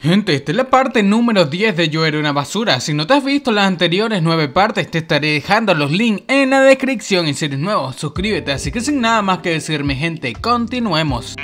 Gente, esta es la parte número 10 de Yo era una basura. Si no te has visto las anteriores 9 partes, te estaré dejando los links en la descripción. Y si eres nuevo, suscríbete. Así que sin nada más que decirme, gente, continuemos.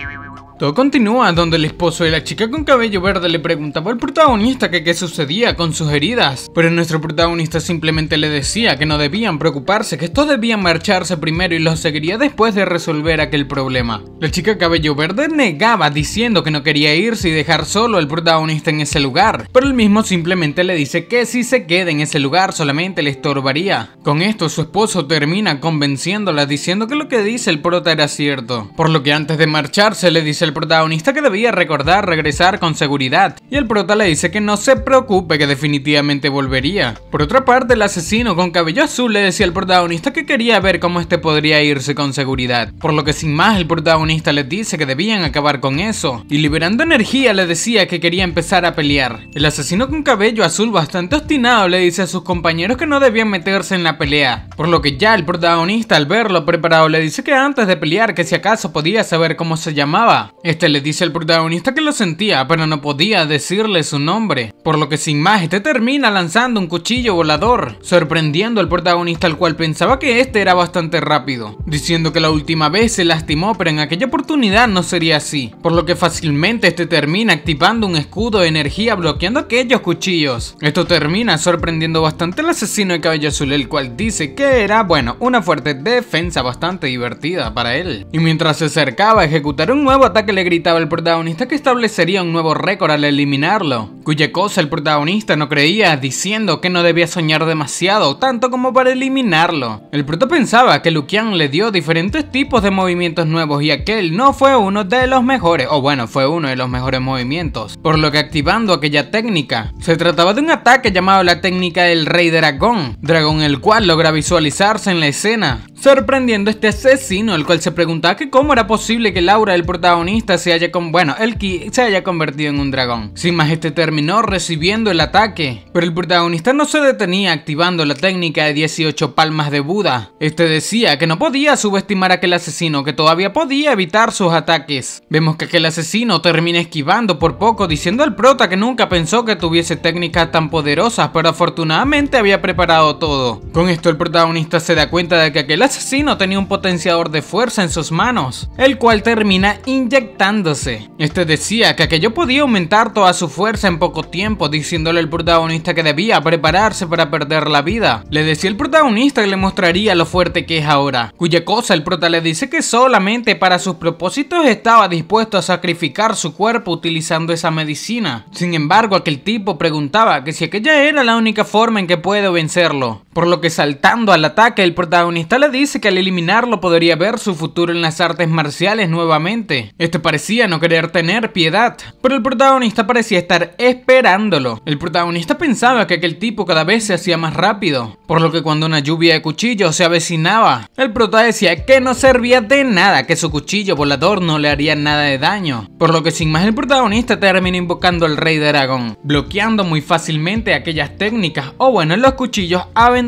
Todo continúa donde el esposo de la chica con cabello verde le preguntaba al protagonista que qué sucedía con sus heridas, pero nuestro protagonista simplemente le decía que no debían preocuparse, que estos debían marcharse primero y los seguiría después de resolver aquel problema. La chica cabello verde negaba diciendo que no quería irse y dejar solo al protagonista en ese lugar, pero el mismo simplemente le dice que si se queda en ese lugar solamente le estorbaría. Con esto su esposo termina convenciéndola diciendo que lo que dice el prota era cierto, por lo que antes de marcharse le dice el protagonista que debía recordar regresar con seguridad, y el prota le dice que no se preocupe que definitivamente volvería. Por otra parte, el asesino con cabello azul le decía al protagonista que quería ver cómo este podría irse con seguridad, por lo que sin más el protagonista le dice que debían acabar con eso, y liberando energía le decía que quería empezar a pelear. El asesino con cabello azul bastante obstinado le dice a sus compañeros que no debían meterse en la pelea, por lo que ya el protagonista al verlo preparado le dice que antes de pelear que si acaso podía saber cómo se llamaba, este le dice al protagonista que lo sentía, pero no podía decirle su nombre, por lo que sin más este termina lanzando un cuchillo volador, sorprendiendo al protagonista al cual pensaba que este era bastante rápido, diciendo que la última vez se lastimó, pero en aquella oportunidad no sería así, por lo que fácilmente este termina activando un escudo de energía bloqueando aquellos cuchillos. Esto termina sorprendiendo bastante al asesino de cabello azul, el cual dice que era, bueno, una fuerte defensa bastante divertida para él. Y mientras se acercaba a ejecutar un nuevo ataque le gritaba el protagonista que establecería un nuevo récord al eliminarlo, cuya cosa el protagonista no creía, diciendo que no debía soñar demasiado, tanto como para eliminarlo. El proto pensaba que Lukian le dio diferentes tipos de movimientos nuevos y aquel no fue uno de los mejores, o bueno, fue uno de los mejores movimientos, por lo que activando aquella técnica. Se trataba de un ataque llamado la técnica del Rey Dragón, dragón el cual logra visualizarse en la escena, sorprendiendo a este asesino, el cual se preguntaba que cómo era posible que Laura, el protagonista, se haya con bueno, el Ki se haya convertido en un dragón. Sin más, este terminó recibiendo el ataque, pero el protagonista no se detenía activando la técnica de 18 palmas de Buda. Este decía que no podía subestimar a aquel asesino, que todavía podía evitar sus ataques. Vemos que aquel asesino termina esquivando por poco, diciendo al prota que nunca pensó que tuviese técnicas tan poderosas, pero afortunadamente había preparado todo. Con esto el protagonista se da cuenta de que aquel asesino no tenía un potenciador de fuerza en sus manos, el cual termina inyectándose. Este decía que aquello podía aumentar toda su fuerza en poco tiempo, diciéndole al protagonista que debía prepararse para perder la vida. Le decía el protagonista que le mostraría lo fuerte que es ahora, cuya cosa el prota le dice que solamente para sus propósitos estaba dispuesto a sacrificar su cuerpo utilizando esa medicina. Sin embargo, aquel tipo preguntaba que si aquella era la única forma en que puedo vencerlo por lo que saltando al ataque el protagonista le dice que al eliminarlo podría ver su futuro en las artes marciales nuevamente. Este parecía no querer tener piedad, pero el protagonista parecía estar esperándolo. El protagonista pensaba que aquel tipo cada vez se hacía más rápido, por lo que cuando una lluvia de cuchillos se avecinaba, el protagonista decía que no servía de nada, que su cuchillo volador no le haría nada de daño, por lo que sin más el protagonista termina invocando al rey de Aragón, bloqueando muy fácilmente aquellas técnicas o bueno, los cuchillos aventurados.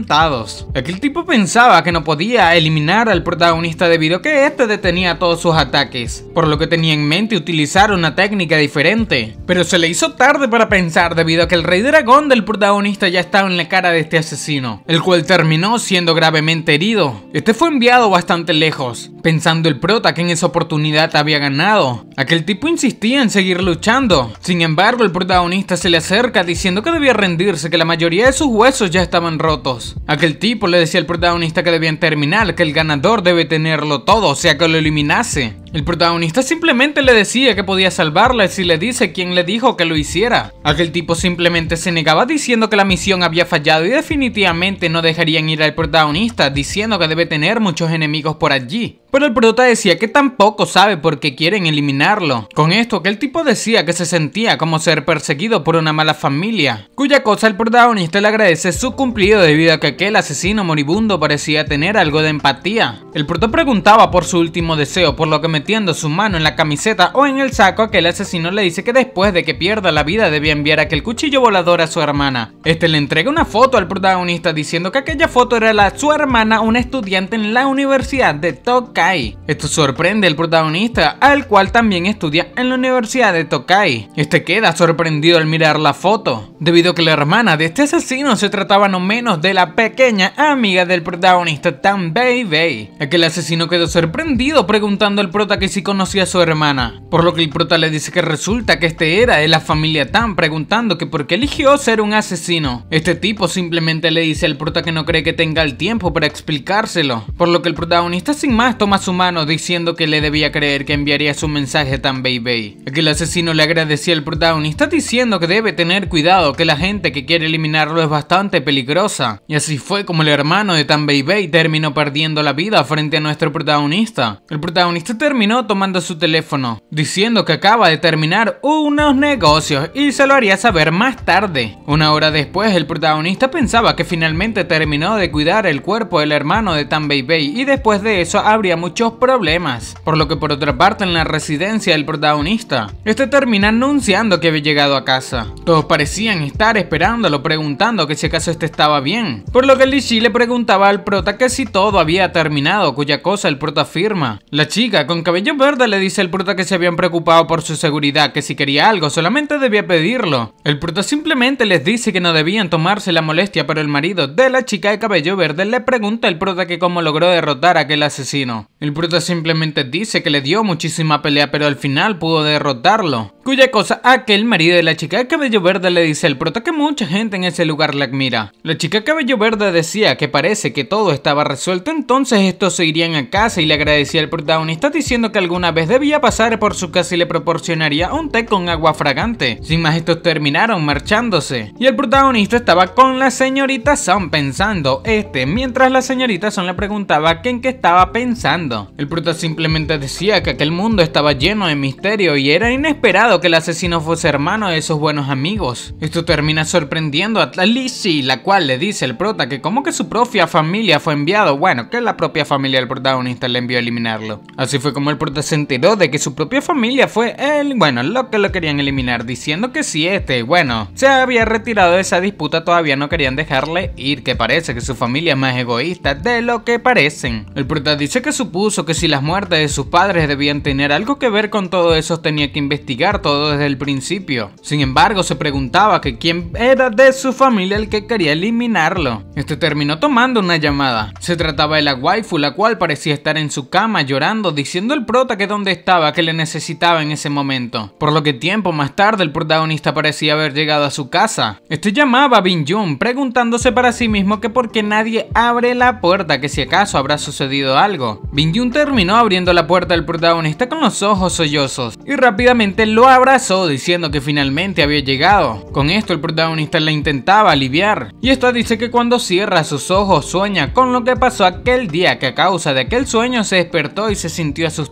Aquel tipo pensaba que no podía eliminar al protagonista debido a que éste detenía todos sus ataques, por lo que tenía en mente utilizar una técnica diferente. Pero se le hizo tarde para pensar debido a que el rey dragón del protagonista ya estaba en la cara de este asesino, el cual terminó siendo gravemente herido. Este fue enviado bastante lejos, pensando el prota que en esa oportunidad había ganado. Aquel tipo insistía en seguir luchando, sin embargo el protagonista se le acerca diciendo que debía rendirse, que la mayoría de sus huesos ya estaban rotos. Aquel tipo le decía al protagonista que debían terminar, que el ganador debe tenerlo todo, o sea que lo eliminase. El protagonista simplemente le decía que podía salvarla si le dice quién le dijo que lo hiciera. Aquel tipo simplemente se negaba diciendo que la misión había fallado y definitivamente no dejarían ir al protagonista diciendo que debe tener muchos enemigos por allí. Pero el prota decía que tampoco sabe por qué quieren eliminarlo. Con esto aquel tipo decía que se sentía como ser perseguido por una mala familia, cuya cosa el protagonista le agradece su cumplido debido a que aquel asesino moribundo parecía tener algo de empatía. El prota preguntaba por su último deseo por lo que me metiendo su mano en la camiseta o en el saco, aquel asesino le dice que después de que pierda la vida debía enviar aquel cuchillo volador a su hermana. Este le entrega una foto al protagonista diciendo que aquella foto era la su hermana, una estudiante en la Universidad de Tokai. Esto sorprende al protagonista, al cual también estudia en la Universidad de Tokai. Este queda sorprendido al mirar la foto, debido a que la hermana de este asesino se trataba no menos de la pequeña amiga del protagonista Tan Bei Aquel asesino quedó sorprendido preguntando al protagonista que sí conocía a su hermana, por lo que el prota le dice que resulta que este era de la familia Tan preguntando que por qué eligió ser un asesino. Este tipo simplemente le dice al prota que no cree que tenga el tiempo para explicárselo, por lo que el protagonista sin más toma su mano diciendo que le debía creer que enviaría su mensaje a Tan Bei Bei. Aquí el asesino le agradecía al protagonista diciendo que debe tener cuidado, que la gente que quiere eliminarlo es bastante peligrosa. Y así fue como el hermano de Tan Bei Bei terminó perdiendo la vida frente a nuestro protagonista. El protagonista terminó terminó tomando su teléfono, diciendo que acaba de terminar unos negocios y se lo haría saber más tarde. Una hora después, el protagonista pensaba que finalmente terminó de cuidar el cuerpo del hermano de Tanbei y después de eso habría muchos problemas, por lo que por otra parte en la residencia del protagonista, este termina anunciando que había llegado a casa. Todos parecían estar esperándolo preguntando que si acaso este estaba bien, por lo que Lishi le preguntaba al prota que si todo había terminado, cuya cosa el prota afirma. La chica con cabello verde le dice al prota que se habían preocupado por su seguridad, que si quería algo solamente debía pedirlo. El prota simplemente les dice que no debían tomarse la molestia, pero el marido de la chica de cabello verde le pregunta al prota que cómo logró derrotar a aquel asesino. El prota simplemente dice que le dio muchísima pelea, pero al final pudo derrotarlo. Cuya cosa aquel marido de la chica de cabello verde le dice al prota que mucha gente en ese lugar la admira. La chica de cabello verde decía que parece que todo estaba resuelto, entonces estos se irían a casa y le agradecía al protagonista diciendo que alguna vez debía pasar por su casa y le proporcionaría un té con agua fragante. Sin más, estos terminaron marchándose. Y el protagonista estaba con la señorita Son pensando este, mientras la señorita Son le preguntaba que en qué estaba pensando. El prota simplemente decía que aquel mundo estaba lleno de misterio y era inesperado que el asesino fuese hermano de sus buenos amigos. Esto termina sorprendiendo a Lizzie, la cual le dice el prota que como que su propia familia fue enviado, bueno, que la propia familia del protagonista le envió a eliminarlo. Así fue como el prota se enteró de que su propia familia fue el bueno, lo que lo querían eliminar, diciendo que si este, bueno, se había retirado de esa disputa todavía no querían dejarle ir, que parece que su familia es más egoísta de lo que parecen. El prota dice que supuso que si las muertes de sus padres debían tener algo que ver con todo eso, tenía que investigar todo desde el principio. Sin embargo, se preguntaba que quién era de su familia el que quería eliminarlo. Este terminó tomando una llamada. Se trataba de la waifu, la cual parecía estar en su cama llorando, diciendo el prota que donde estaba, que le necesitaba en ese momento. Por lo que tiempo más tarde el protagonista parecía haber llegado a su casa. este llamaba a Bin Jun, preguntándose para sí mismo que por qué nadie abre la puerta, que si acaso habrá sucedido algo. Bin Jun terminó abriendo la puerta del protagonista con los ojos sollozos y rápidamente lo abrazó diciendo que finalmente había llegado. Con esto el protagonista la intentaba aliviar y esta dice que cuando cierra sus ojos sueña con lo que pasó aquel día que a causa de aquel sueño se despertó y se sintió a su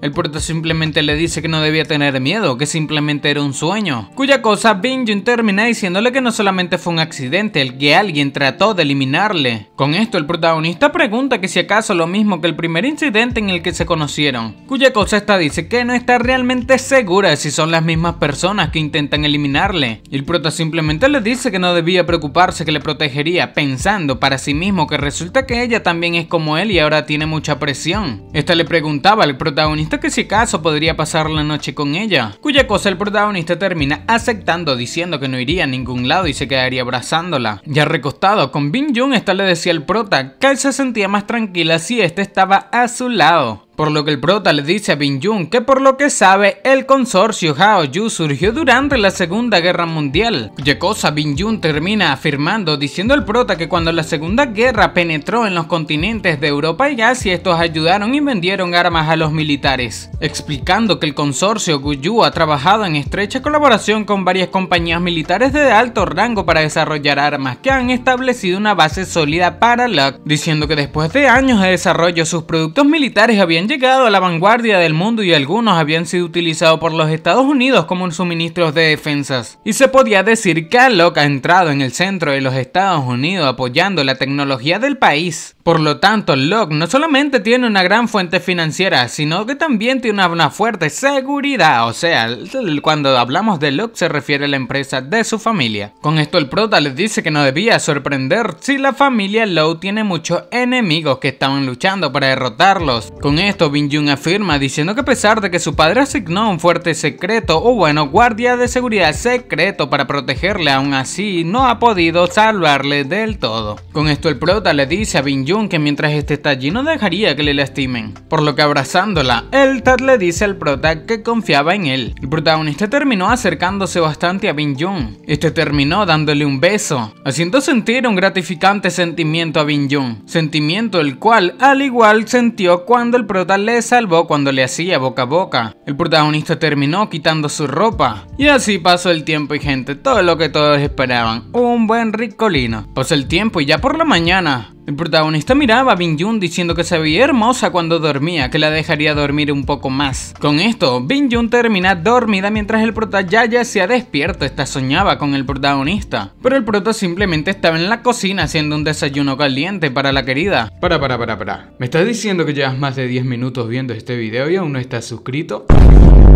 el prota simplemente le dice que no debía tener miedo, que simplemente era un sueño. Cuya cosa Bing Jun termina diciéndole que no solamente fue un accidente, el que alguien trató de eliminarle. Con esto el protagonista pregunta que si acaso lo mismo que el primer incidente en el que se conocieron. Cuya cosa esta dice que no está realmente segura si son las mismas personas que intentan eliminarle. el prota simplemente le dice que no debía preocuparse que le protegería, pensando para sí mismo que resulta que ella también es como él y ahora tiene mucha presión. Esta le preguntaba el protagonista que si acaso podría pasar la noche con ella, cuya cosa el protagonista termina aceptando diciendo que no iría a ningún lado y se quedaría abrazándola. Ya recostado con Bin Jung, esta le decía al prota que él se sentía más tranquila si este estaba a su lado. Por lo que el prota le dice a Bin Jun que por lo que sabe, el consorcio Yu surgió durante la Segunda Guerra Mundial, cuya cosa Bin Jun termina afirmando diciendo al prota que cuando la Segunda Guerra penetró en los continentes de Europa y Asia, estos ayudaron y vendieron armas a los militares, explicando que el consorcio Guyu ha trabajado en estrecha colaboración con varias compañías militares de alto rango para desarrollar armas que han establecido una base sólida para Luck, diciendo que después de años de desarrollo sus productos militares habían llegado a la vanguardia del mundo y algunos habían sido utilizados por los Estados Unidos como suministros de defensas. Y se podía decir que Alok ha entrado en el centro de los Estados Unidos apoyando la tecnología del país por lo tanto, Locke no solamente tiene una gran fuente financiera, sino que también tiene una, fuerte seguridad, o sea, cuando hablamos de Locke se refiere a la empresa de su familia. Con esto el prota le dice que no debía sorprender si la familia Low tiene muchos enemigos que estaban luchando para derrotarlos. Con esto Bin Jun afirma diciendo que a pesar de que su padre asignó un fuerte secreto o bueno guardia de seguridad secreto para protegerle, aún así no ha podido salvarle del todo. Con esto el prota le dice a Bin que mientras este está allí no dejaría que le lastimen, por lo que abrazándola, el Tad le dice al prota que confiaba en él. El protagonista terminó acercándose bastante a Bin jung este terminó dándole un beso, haciendo sentir un gratificante sentimiento a Bin jung sentimiento el cual al igual sintió cuando el prota le salvó cuando le hacía boca a boca. El protagonista terminó quitando su ropa, y así pasó el tiempo y gente, todo lo que todos esperaban, un buen ricolino. Pasó el tiempo y ya por la mañana, el protagonista miraba a Bin Jun diciendo que se veía hermosa cuando dormía, que la dejaría dormir un poco más. Con esto, Bin Jun termina dormida mientras el prota ya se ha despierto, esta soñaba con el protagonista. Pero el prota simplemente estaba en la cocina haciendo un desayuno caliente para la querida. Para, para, para, para. ¿Me estás diciendo que llevas más de 10 minutos viendo este video y aún no estás suscrito?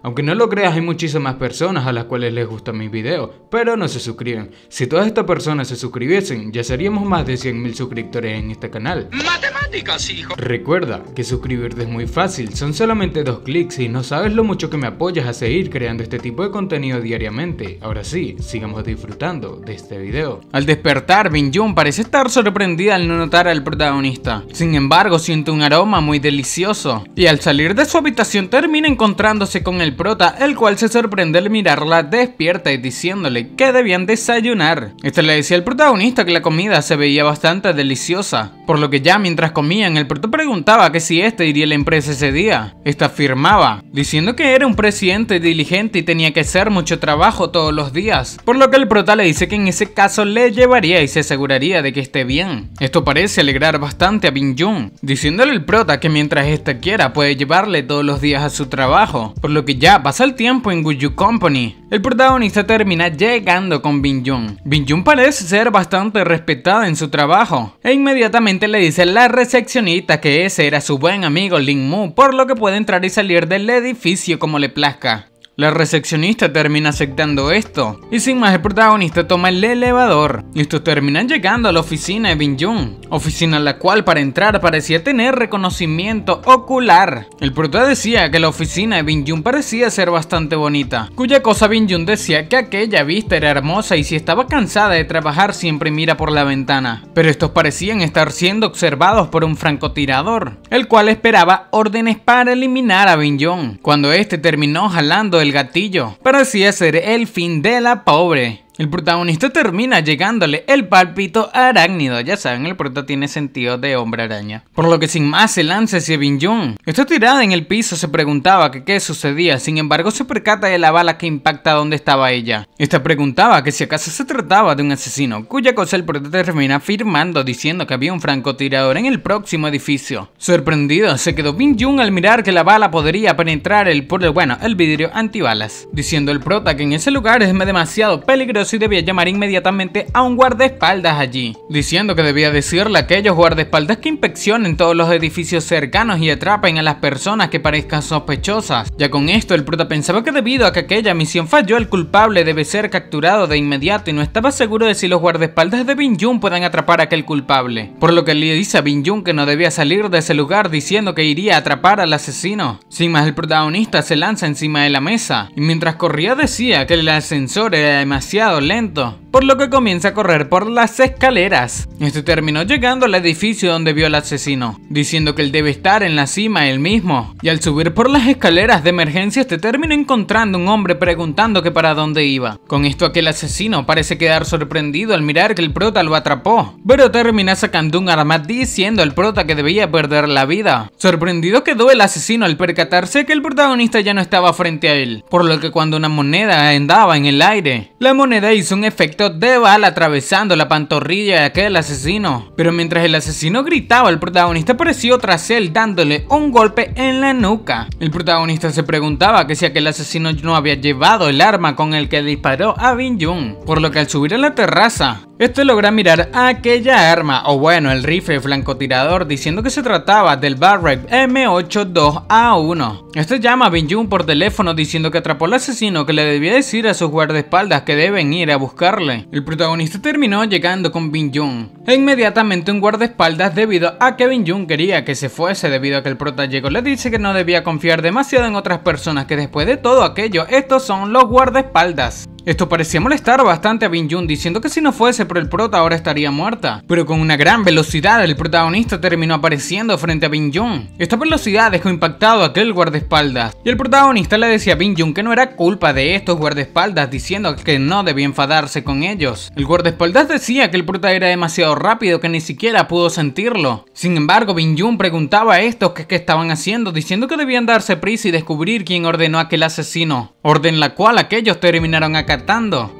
Aunque no lo creas, hay muchísimas personas a las cuales les gustan mis videos, pero no se suscriben. Si todas estas personas se suscribiesen, ya seríamos más de 100.000 suscriptores en este canal. ¡Matemáticas, hijo! Recuerda que suscribirte es muy fácil, son solamente dos clics y no sabes lo mucho que me apoyas a seguir creando este tipo de contenido diariamente. Ahora sí, sigamos disfrutando de este video. Al despertar, Bin Jun parece estar sorprendida al no notar al protagonista. Sin embargo, siente un aroma muy delicioso. Y al salir de su habitación termina encontrándose con el prota, el cual se sorprende al mirarla despierta y diciéndole que debían desayunar. Este le decía al protagonista que la comida se veía bastante deliciosa, por lo que ya mientras comían el prota preguntaba que si este iría a la empresa ese día. Esta afirmaba, diciendo que era un presidente diligente y tenía que hacer mucho trabajo todos los días, por lo que el prota le dice que en ese caso le llevaría y se aseguraría de que esté bien. Esto parece alegrar bastante a Bin Jun, diciéndole al prota que mientras ésta este quiera puede llevarle todos los días a su trabajo, por lo que ya pasa el tiempo en Guju Company, el protagonista termina llegando con Bin Jun. Bin Jun parece ser bastante respetada en su trabajo, e inmediatamente le dice a la recepcionista que ese era su buen amigo Lin Mu, por lo que puede entrar y salir del edificio como le plazca. La recepcionista termina aceptando esto, y sin más el protagonista toma el elevador. Y estos terminan llegando a la oficina de Bin Jung, oficina la cual para entrar parecía tener reconocimiento ocular. El protagonista decía que la oficina de Bin Jung parecía ser bastante bonita, cuya cosa Bin Jung decía que aquella vista era hermosa y si estaba cansada de trabajar siempre mira por la ventana. Pero estos parecían estar siendo observados por un francotirador, el cual esperaba órdenes para eliminar a Bin Jung. Cuando este terminó jalando el el gatillo, parecía ser el fin de la pobre. El protagonista termina llegándole el palpito arácnido. Ya saben, el prota tiene sentido de hombre araña. Por lo que sin más se lanza hacia Bin Jun. Está tirada en el piso, se preguntaba que qué sucedía. Sin embargo, se percata de la bala que impacta donde estaba ella. Esta preguntaba que si acaso se trataba de un asesino, cuya cosa el prota termina afirmando diciendo que había un francotirador en el próximo edificio. Sorprendido, se quedó Bin jung al mirar que la bala podría penetrar el, bueno, el vidrio antibalas. Diciendo el prota que en ese lugar es demasiado peligroso y debía llamar inmediatamente a un guardaespaldas allí, diciendo que debía decirle a aquellos guardaespaldas que inspeccionen todos los edificios cercanos y atrapen a las personas que parezcan sospechosas. Ya con esto, el prota pensaba que debido a que aquella misión falló, el culpable debe ser capturado de inmediato y no estaba seguro de si los guardaespaldas de Bin Jun puedan atrapar a aquel culpable. Por lo que le dice a Bin Jun que no debía salir de ese lugar diciendo que iría a atrapar al asesino. Sin más, el protagonista se lanza encima de la mesa y mientras corría decía que el ascensor era demasiado lento, por lo que comienza a correr por las escaleras. Este terminó llegando al edificio donde vio al asesino, diciendo que él debe estar en la cima él mismo. Y al subir por las escaleras de emergencia este terminó encontrando un hombre preguntando que para dónde iba. Con esto aquel asesino parece quedar sorprendido al mirar que el prota lo atrapó, pero termina sacando un arma diciendo al prota que debía perder la vida. Sorprendido quedó el asesino al percatarse que el protagonista ya no estaba frente a él, por lo que cuando una moneda andaba en el aire, la moneda hizo un efecto de bala atravesando la pantorrilla de aquel asesino. Pero mientras el asesino gritaba, el protagonista apareció tras él dándole un golpe en la nuca. El protagonista se preguntaba que si aquel asesino no había llevado el arma con el que disparó a Bin Jung. por lo que al subir a la terraza, este logra mirar aquella arma, o bueno, el rifle flancotirador, diciendo que se trataba del Barrett M82A1. Este llama a Bin Jun por teléfono diciendo que atrapó al asesino que le debía decir a sus guardaespaldas que deben ir a buscarle. El protagonista terminó llegando con Bin Jun e inmediatamente un guardaespaldas debido a que Bin Jun quería que se fuese debido a que el prota llegó le dice que no debía confiar demasiado en otras personas que después de todo aquello estos son los guardaespaldas. Esto parecía molestar bastante a Bin Jun diciendo que si no fuese por el prota ahora estaría muerta. Pero con una gran velocidad el protagonista terminó apareciendo frente a Bin Jun. Esta velocidad dejó impactado a aquel guardaespaldas. Y el protagonista le decía a Bin Jun que no era culpa de estos guardaespaldas diciendo que no debía enfadarse con ellos. El guardaespaldas decía que el prota era demasiado rápido que ni siquiera pudo sentirlo. Sin embargo Bin Jun preguntaba a estos qué, estaban haciendo diciendo que debían darse prisa y descubrir quién ordenó a aquel asesino. Orden la cual aquellos terminaron acatando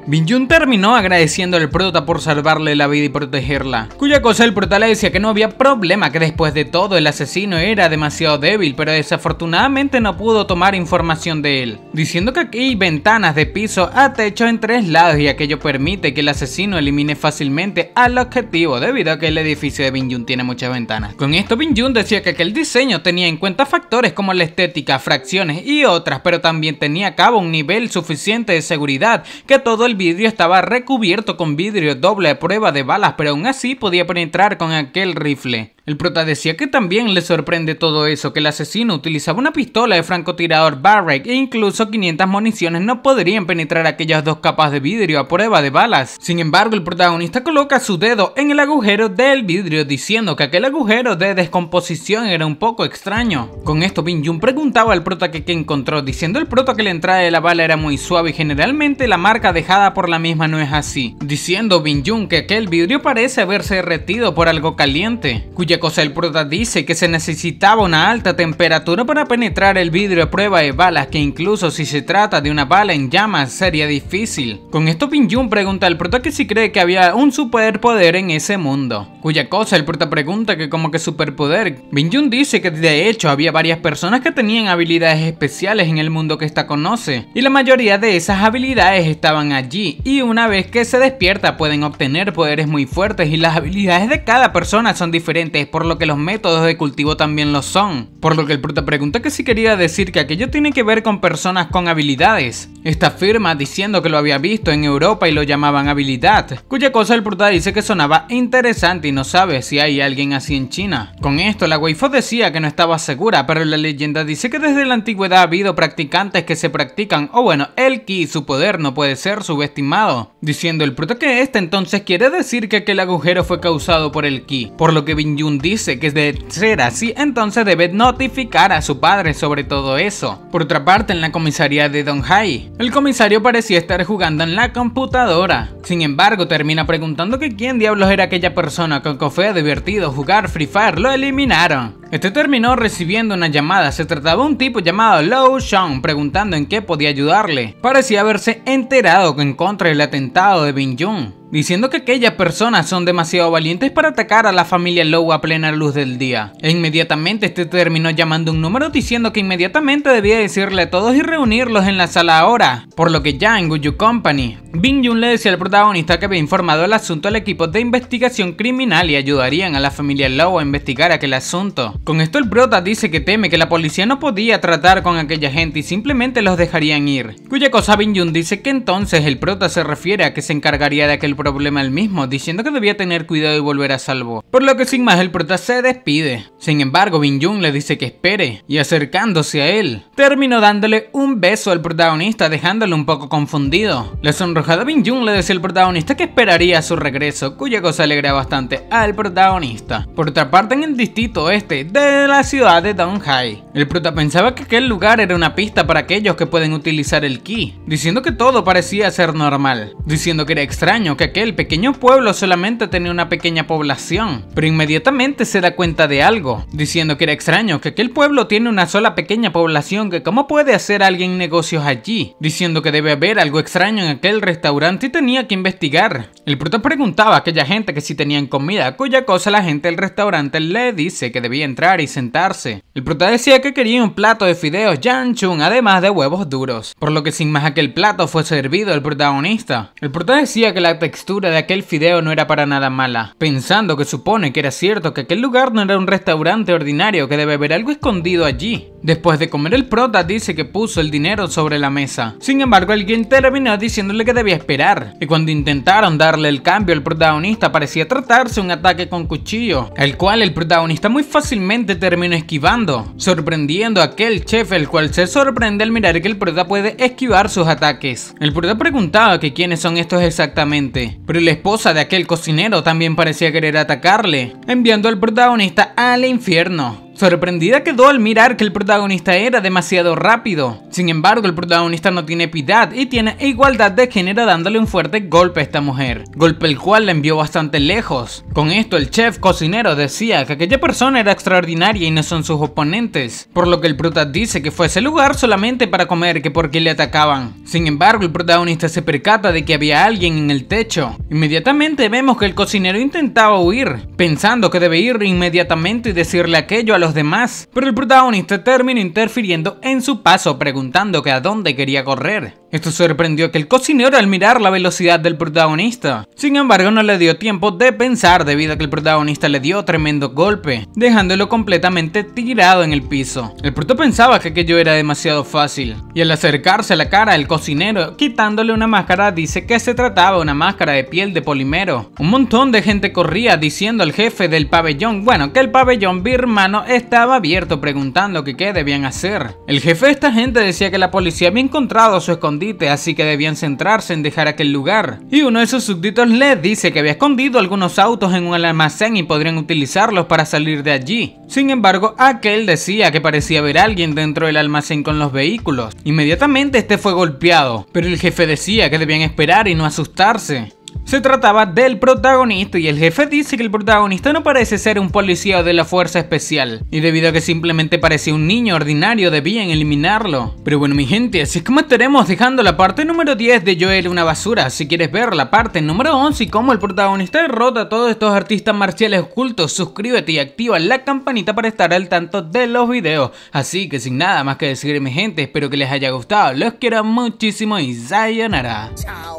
Bin-Jun terminó agradeciendo al prota por salvarle la vida y protegerla, cuya cosa el prota le decía que no había problema, que después de todo el asesino era demasiado débil, pero desafortunadamente no pudo tomar información de él, diciendo que aquí hay ventanas de piso a techo en tres lados y aquello permite que el asesino elimine fácilmente al objetivo debido a que el edificio de Bin-Jun tiene muchas ventanas. Con esto Bin-Jun decía que aquel diseño tenía en cuenta factores como la estética, fracciones y otras, pero también tenía a cabo un nivel suficiente de seguridad que todo el vidrio estaba recubierto con vidrio doble a prueba de balas, pero aún así podía penetrar con aquel rifle. El prota decía que también le sorprende todo eso, que el asesino utilizaba una pistola de francotirador Barrack e incluso 500 municiones no podrían penetrar aquellas dos capas de vidrio a prueba de balas. Sin embargo, el protagonista coloca su dedo en el agujero del vidrio diciendo que aquel agujero de descomposición era un poco extraño. Con esto, Bin Jun preguntaba al prota que, encontró, diciendo el prota que la entrada de la bala era muy suave y generalmente la marca dejada por la misma no es así, diciendo Bin Jun que aquel vidrio parece haberse derretido por algo caliente, cuya Cosa el Prota dice que se necesitaba una alta temperatura para penetrar el vidrio a prueba de balas, que incluso si se trata de una bala en llamas sería difícil. Con esto Pin Jun pregunta al prota que si cree que había un superpoder en ese mundo, cuya cosa el prota pregunta que como que superpoder. Bin Jun dice que de hecho había varias personas que tenían habilidades especiales en el mundo que esta conoce, y la mayoría de esas habilidades estaban allí, y una vez que se despierta pueden obtener poderes muy fuertes y las habilidades de cada persona son diferentes por lo que los métodos de cultivo también lo son. Por lo que el Pruta preguntó que si quería decir que aquello tiene que ver con personas con habilidades. Esta firma diciendo que lo había visto en Europa y lo llamaban habilidad, cuya cosa el Pruta dice que sonaba interesante y no sabe si hay alguien así en China. Con esto la Weifo decía que no estaba segura, pero la leyenda dice que desde la antigüedad ha habido practicantes que se practican, o bueno, el ki y su poder no puede ser subestimado, diciendo el Pruta que este entonces quiere decir que aquel agujero fue causado por el ki, por lo que Bin Yun dice que de ser así, entonces debe notificar a su padre sobre todo eso. Por otra parte, en la comisaría de Donghai, el comisario parecía estar jugando en la computadora. Sin embargo, termina preguntando que quién diablos era aquella persona con que fue divertido jugar Free Fire, lo eliminaron. Este terminó recibiendo una llamada, se trataba de un tipo llamado Low Sean preguntando en qué podía ayudarle. Parecía haberse enterado en contra del atentado de Bin Jung diciendo que aquellas personas son demasiado valientes para atacar a la familia Lowe a plena luz del día. E inmediatamente este terminó llamando un número diciendo que inmediatamente debía decirle a todos y reunirlos en la sala ahora, por lo que ya en Guyu Company, Bing Jun le decía al protagonista que había informado el asunto al equipo de investigación criminal y ayudarían a la familia Lowe a investigar aquel asunto. Con esto el prota dice que teme que la policía no podía tratar con aquella gente y simplemente los dejarían ir, cuya cosa Bing Jun dice que entonces el prota se refiere a que se encargaría de aquel problema él mismo, diciendo que debía tener cuidado y volver a salvo, por lo que sin más el prota se despide. Sin embargo, Bin jung le dice que espere, y acercándose a él, terminó dándole un beso al protagonista, dejándolo un poco confundido. La sonrojada Bin jung le dice al protagonista que esperaría su regreso, cuya cosa alegra bastante al protagonista. Por otra parte, en el distrito oeste de la ciudad de Donghai, el prota pensaba que aquel lugar era una pista para aquellos que pueden utilizar el ki, diciendo que todo parecía ser normal, diciendo que era extraño que que el pequeño pueblo solamente tenía una pequeña población, pero inmediatamente se da cuenta de algo, diciendo que era extraño que aquel pueblo tiene una sola pequeña población que cómo puede hacer alguien negocios allí, diciendo que debe haber algo extraño en aquel restaurante y tenía que investigar. El prota preguntaba a aquella gente que si tenían comida, cuya cosa la gente del restaurante le dice que debía entrar y sentarse. El prota decía que quería un plato de fideos yanchun además de huevos duros, por lo que sin más aquel plato fue servido al protagonista. El prota decía que la textura textura de aquel fideo no era para nada mala, pensando que supone que era cierto que aquel lugar no era un restaurante ordinario, que debe haber algo escondido allí. Después de comer el prota dice que puso el dinero sobre la mesa. Sin embargo, alguien terminó diciéndole que debía esperar, y cuando intentaron darle el cambio, el protagonista parecía tratarse un ataque con cuchillo, el cual el protagonista muy fácilmente terminó esquivando, sorprendiendo a aquel chef el cual se sorprende al mirar que el prota puede esquivar sus ataques. El prota preguntaba que quiénes son estos exactamente, pero la esposa de aquel cocinero también parecía querer atacarle, enviando al protagonista al infierno. Sorprendida quedó al mirar que el protagonista era demasiado rápido. Sin embargo, el protagonista no tiene piedad y tiene igualdad de género dándole un fuerte golpe a esta mujer, golpe el cual la envió bastante lejos. Con esto, el chef cocinero decía que aquella persona era extraordinaria y no son sus oponentes, por lo que el prota dice que fue ese lugar solamente para comer que porque le atacaban. Sin embargo, el protagonista se percata de que había alguien en el techo. Inmediatamente vemos que el cocinero intentaba huir, pensando que debe ir inmediatamente y decirle aquello a los demás, pero el protagonista terminó interfiriendo en su paso preguntando que a dónde quería correr. Esto sorprendió que el cocinero al mirar la velocidad del protagonista. Sin embargo, no le dio tiempo de pensar debido a que el protagonista le dio tremendo golpe, dejándolo completamente tirado en el piso. El proto pensaba que aquello era demasiado fácil, y al acercarse a la cara del cocinero, quitándole una máscara, dice que se trataba de una máscara de piel de polimero. Un montón de gente corría diciendo al jefe del pabellón, bueno, que el pabellón birmano es estaba abierto preguntando que qué debían hacer. El jefe de esta gente decía que la policía había encontrado su escondite, así que debían centrarse en dejar aquel lugar. Y uno de sus súbditos le dice que había escondido algunos autos en un almacén y podrían utilizarlos para salir de allí. Sin embargo, aquel decía que parecía ver alguien dentro del almacén con los vehículos. Inmediatamente este fue golpeado, pero el jefe decía que debían esperar y no asustarse. Se trataba del protagonista y el jefe dice que el protagonista no parece ser un policía de la fuerza especial y debido a que simplemente parecía un niño ordinario debían eliminarlo. Pero bueno mi gente, así es como estaremos dejando la parte número 10 de Joel una basura. Si quieres ver la parte número 11 y cómo el protagonista derrota a todos estos artistas marciales ocultos, suscríbete y activa la campanita para estar al tanto de los videos. Así que sin nada más que decir mi gente, espero que les haya gustado, los quiero muchísimo y sayonara. Chao.